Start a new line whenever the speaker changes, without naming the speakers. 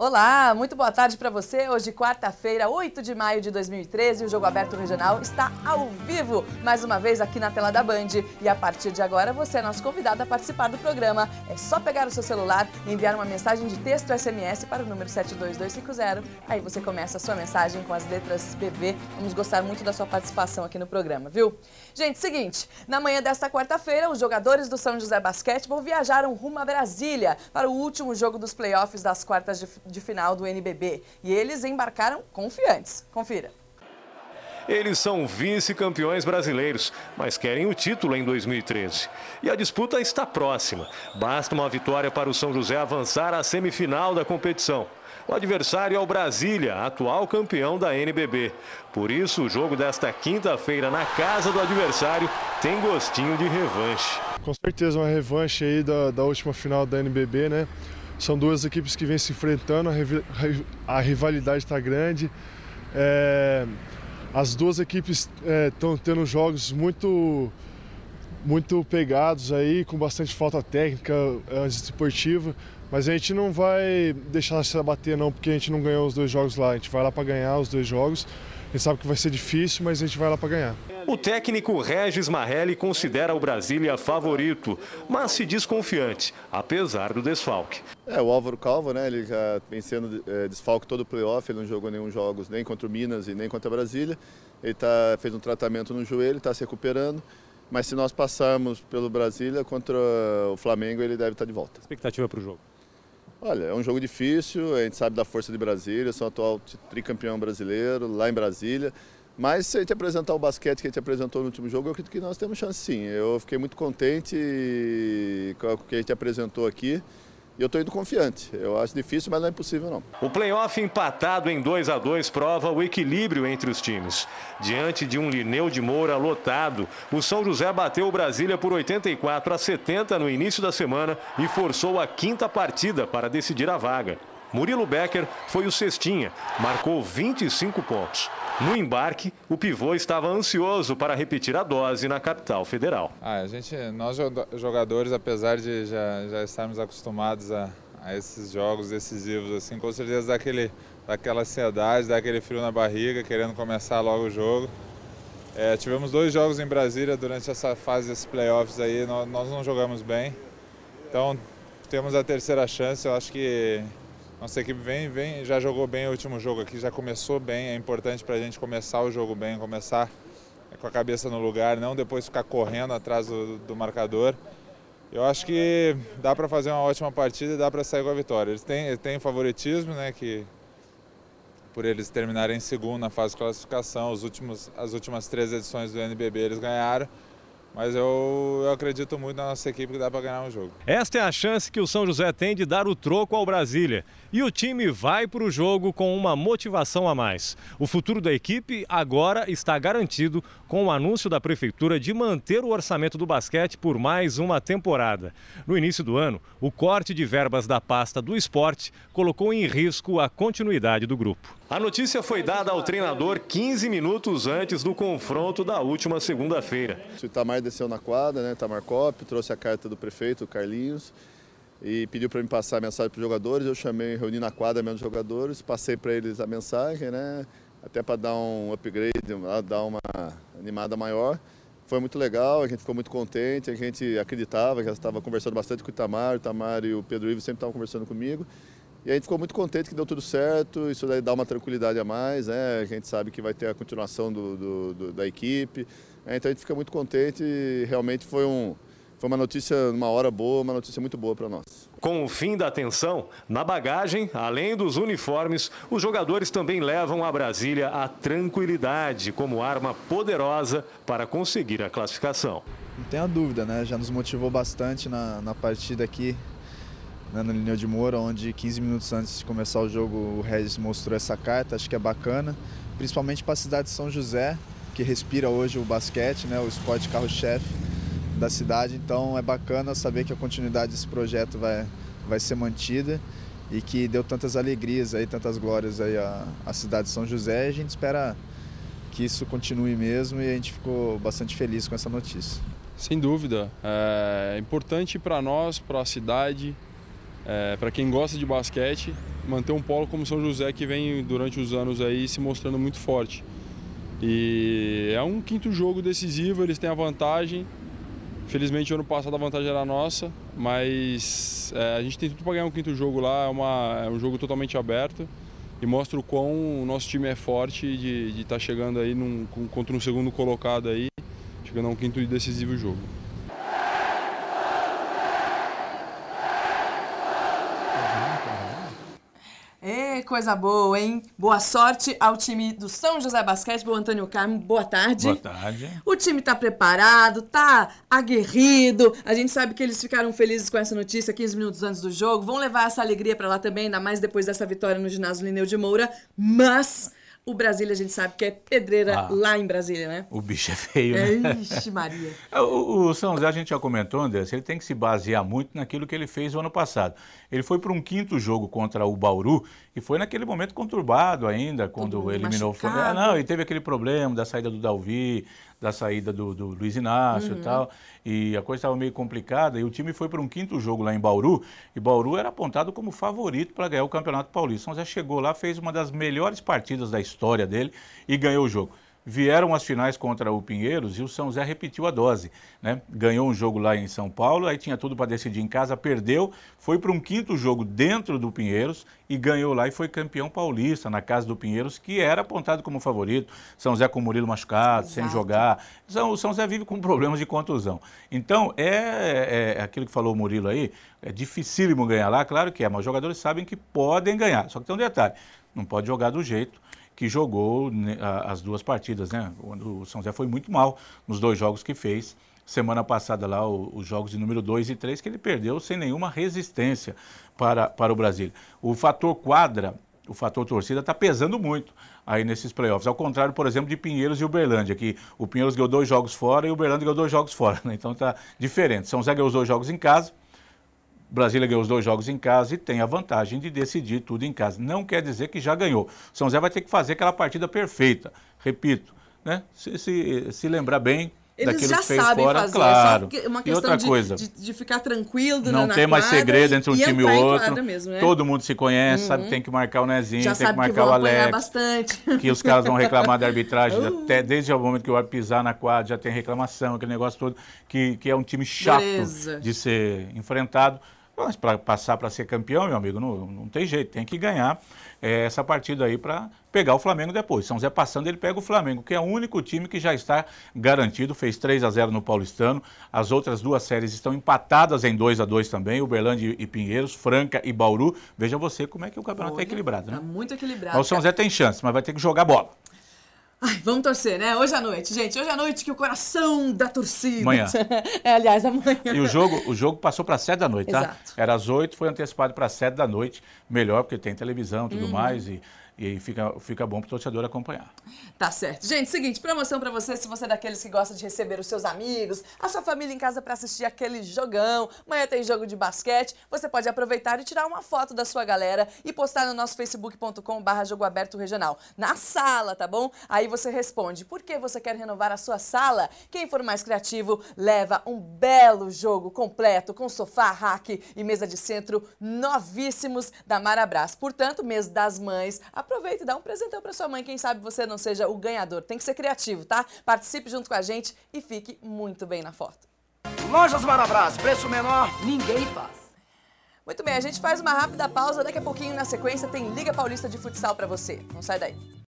Olá, muito boa tarde para você. Hoje, quarta-feira, 8 de maio de 2013, o Jogo Aberto Regional está ao vivo, mais uma vez aqui na tela da Band. E a partir de agora, você é nosso convidado a participar do programa. É só pegar o seu celular e enviar uma mensagem de texto SMS para o número 72250. Aí você começa a sua mensagem com as letras PV. Vamos gostar muito da sua participação aqui no programa, viu? Gente, seguinte, na manhã desta quarta-feira, os jogadores do São José Basquete vão viajar rumo a Brasília para o último jogo dos playoffs das quartas de de final do NBB. E eles embarcaram confiantes. Confira.
Eles são vice-campeões brasileiros, mas querem o título em 2013. E a disputa está próxima. Basta uma vitória para o São José avançar à semifinal da competição. O adversário é o Brasília, atual campeão da NBB. Por isso, o jogo desta quinta-feira na casa do adversário tem gostinho de revanche.
Com certeza, uma revanche aí da, da última final da NBB, né? São duas equipes que vêm se enfrentando, a rivalidade está grande. É, as duas equipes estão é, tendo jogos muito muito pegados aí, com bastante falta técnica, é, esportiva Mas a gente não vai deixar se abater não, porque a gente não ganhou os dois jogos lá. A gente vai lá para ganhar os dois jogos. A gente sabe que vai ser difícil, mas a gente vai lá para ganhar.
O técnico Regis Marrelli considera o Brasília favorito, mas se desconfiante, apesar do desfalque.
É, o Álvaro Calvo, né, ele já vem sendo é, desfalque todo o playoff, ele não jogou nenhum jogos, nem contra o Minas e nem contra a Brasília. Ele tá, fez um tratamento no joelho, está se recuperando. Mas se nós passarmos pelo Brasília contra o Flamengo, ele deve estar tá de volta.
Expectativa para o jogo?
Olha, é um jogo difícil, a gente sabe da força de Brasília, sou atual tricampeão brasileiro lá em Brasília. Mas se a gente apresentar o basquete que a gente apresentou no último jogo, eu acredito que nós temos chance sim. Eu fiquei muito contente com o que a gente apresentou aqui. E eu estou indo confiante. Eu acho difícil, mas não é impossível não.
O playoff empatado em 2 a 2 prova o equilíbrio entre os times. Diante de um Lineu de Moura lotado, o São José bateu o Brasília por 84 a 70 no início da semana e forçou a quinta partida para decidir a vaga. Murilo Becker foi o cestinha, marcou 25 pontos. No embarque, o pivô estava ansioso para repetir a dose na capital federal.
Ah, a gente, nós jogadores, apesar de já, já estarmos acostumados a, a, esses jogos decisivos, assim, com certeza dá daquela ansiedade, daquele frio na barriga, querendo começar logo o jogo. É, tivemos dois jogos em Brasília durante essa fase desses playoffs aí, nós, nós não jogamos bem. Então temos a terceira chance, eu acho que nossa equipe vem, vem, já jogou bem o último jogo aqui, já começou bem. É importante para a gente começar o jogo bem, começar com a cabeça no lugar, não depois ficar correndo atrás do, do marcador. Eu acho que dá para fazer uma ótima partida e dá para sair com a vitória. Eles têm, têm favoritismo, né, que por eles terminarem em segundo na fase de classificação, últimos, as últimas três edições do NBB eles ganharam. Mas eu, eu acredito muito na nossa equipe que dá para ganhar um jogo.
Esta é a chance que o São José tem de dar o troco ao Brasília. E o time vai para o jogo com uma motivação a mais. O futuro da equipe agora está garantido com o anúncio da Prefeitura de manter o orçamento do basquete por mais uma temporada. No início do ano, o corte de verbas da pasta do esporte colocou em risco a continuidade do grupo. A notícia foi dada ao treinador 15 minutos antes do confronto da última segunda-feira.
Está mais desceu na quadra, né, Tamarcop, trouxe a carta do prefeito, Carlinhos, e pediu para me passar a mensagem para os jogadores. Eu chamei, reuni na quadra mesmo os jogadores, passei para eles a mensagem, né, até para dar um upgrade, ah, dar uma animada maior. Foi muito legal, a gente ficou muito contente, a gente acreditava que estava conversando bastante com o Itamar, o Itamar e o Pedro Ivo sempre estavam conversando comigo. E a gente ficou muito contente que deu tudo certo, isso daí dá uma tranquilidade a mais, né? A gente sabe que vai ter a continuação do, do, do da equipe, é, então a gente fica muito contente e realmente foi um, foi uma notícia, uma hora boa, uma notícia muito boa para nós.
Com o fim da atenção, na bagagem, além dos uniformes, os jogadores também levam a Brasília a tranquilidade como arma poderosa para conseguir a classificação.
Não tenha dúvida, né? Já nos motivou bastante na, na partida aqui, né, no Lineu de Moura, onde 15 minutos antes de começar o jogo o Regis mostrou essa carta, acho que é bacana, principalmente para a cidade de São José, que respira hoje o basquete, né, o esporte carro-chefe da cidade. Então é bacana saber que a continuidade desse projeto vai, vai ser mantida e que deu tantas alegrias aí, tantas glórias aí à, à cidade de São José. a gente espera que isso continue mesmo e a gente ficou bastante feliz com essa notícia. Sem dúvida, é, é importante para nós, para a cidade, é, para quem gosta de basquete, manter um polo como São José que vem durante os anos aí se mostrando muito forte. E é um quinto jogo decisivo, eles têm a vantagem. Felizmente, ano passado a vantagem era nossa, mas é, a gente tem tudo para ganhar um quinto jogo lá. É, uma, é, um jogo totalmente aberto e mostra o quão o nosso time é forte de estar tá chegando aí num, contra um segundo colocado aí, chegando a um quinto decisivo jogo.
coisa boa, hein? Boa sorte ao time do São José Basquete. Antônio Carmo, boa tarde. Boa tarde. O time tá preparado, tá aguerrido. A gente sabe que eles ficaram felizes com essa notícia 15 minutos antes do jogo. Vão levar essa alegria para lá também, ainda mais depois dessa vitória no ginásio Lineu de Moura. Mas o Brasília, a gente sabe que é pedreira ah, lá em Brasília, né?
O bicho é feio, né? Ixi, Maria. É, o, o, São José, a gente já comentou, Anderson. ele tem que se basear muito naquilo que ele fez o ano passado. Ele foi para um quinto jogo contra o Bauru, e foi naquele momento conturbado ainda, quando eliminou machucado. o Flamengo. Ah, não, e teve aquele problema da saída do Dalvi, da saída do, do Luiz Inácio uhum. e tal. E a coisa estava meio complicada. E o time foi para um quinto jogo lá em Bauru. E Bauru era apontado como favorito para ganhar o Campeonato Paulista. Então já chegou lá, fez uma das melhores partidas da história dele e ganhou o jogo vieram as finais contra o Pinheiros e o São José repetiu a dose. Né? Ganhou um jogo lá em São Paulo, aí tinha tudo para decidir em casa, perdeu, foi para um quinto jogo dentro do Pinheiros e ganhou lá e foi campeão paulista na casa do Pinheiros, que era apontado como favorito. São José com o Murilo machucado, Exato. sem jogar. São, o São José vive com problemas de contusão. Então, é, é, é aquilo que falou o Murilo aí, é dificílimo ganhar lá, claro que é, mas os jogadores sabem que podem ganhar. Só que tem um detalhe, não pode jogar do jeito que jogou né, as duas partidas, né? O São José foi muito mal nos dois jogos que fez. Semana passada lá, os jogos de número 2 e 3, que ele perdeu sem nenhuma resistência para, para o Brasil. O fator quadra o fator torcida está pesando muito aí nesses playoffs. Ao contrário, por exemplo, de Pinheiros e Uberlândia, que o Pinheiros ganhou dois jogos fora e o Uberlândia ganhou dois jogos fora. Né? Então está diferente. São José ganhou os dois jogos em casa, Brasília ganhou os dois jogos em casa e tem a vantagem de decidir tudo em casa. Não quer dizer que já ganhou. São Zé vai ter que fazer aquela partida perfeita. Repito, né? Se, se, se lembrar bem. Eles já que fez sabem fora, fazer, é claro. uma questão e outra de, coisa, de,
de ficar tranquilo na, Não na mais segredo entre um e time e outro. Mesmo, né? Todo
mundo se conhece, uhum. sabe que tem que marcar o Nezinho, já tem que marcar que o Alex.
Bastante. Que os caras vão reclamar da arbitragem, uhum.
até desde o momento que vai pisar na quadra, já tem reclamação, aquele negócio todo, que, que é um time chato Beleza. de ser enfrentado. Mas para passar para ser campeão, meu amigo, não, não tem jeito, tem que ganhar é, essa partida aí para pegar o Flamengo depois. São Zé passando, ele pega o Flamengo, que é o único time que já está garantido, fez 3 a 0 no Paulistano. As outras duas séries estão empatadas em 2 a 2 também, Uberlândia e Pinheiros, Franca e Bauru. Veja você como é que o campeonato está é equilibrado, né? Tá
muito equilibrado. Mas o São
Zé tem chance, mas vai ter que jogar bola.
Ai, vamos torcer, né? Hoje à noite, gente. Hoje à noite que o coração da torcida. Amanhã. é, aliás, amanhã. E o
jogo, o jogo passou para sete da noite, tá? Exato. Era às oito, foi antecipado para sete da noite. Melhor porque tem televisão, tudo uhum. mais e e aí fica, fica bom pro torcedor acompanhar.
Tá certo. Gente, seguinte, promoção para você, se você é daqueles que gosta de receber os seus amigos, a sua família em casa para assistir aquele jogão, amanhã tem jogo de basquete, você pode aproveitar e tirar uma foto da sua galera e postar no nosso facebook.com barra jogo aberto regional. Na sala, tá bom? Aí você responde, por que você quer renovar a sua sala? Quem for mais criativo, leva um belo jogo completo com sofá, rack e mesa de centro novíssimos da Marabras. Portanto, mês das mães, a aproveita e dá um presentão para sua mãe. Quem sabe você não seja o ganhador. Tem que ser criativo, tá? Participe junto com a gente e fique muito bem na foto.
Lojas Marabras, preço menor,
ninguém faz. Muito bem, a gente faz uma rápida pausa. Daqui a pouquinho, na sequência, tem Liga Paulista de Futsal para você. Não sai daí.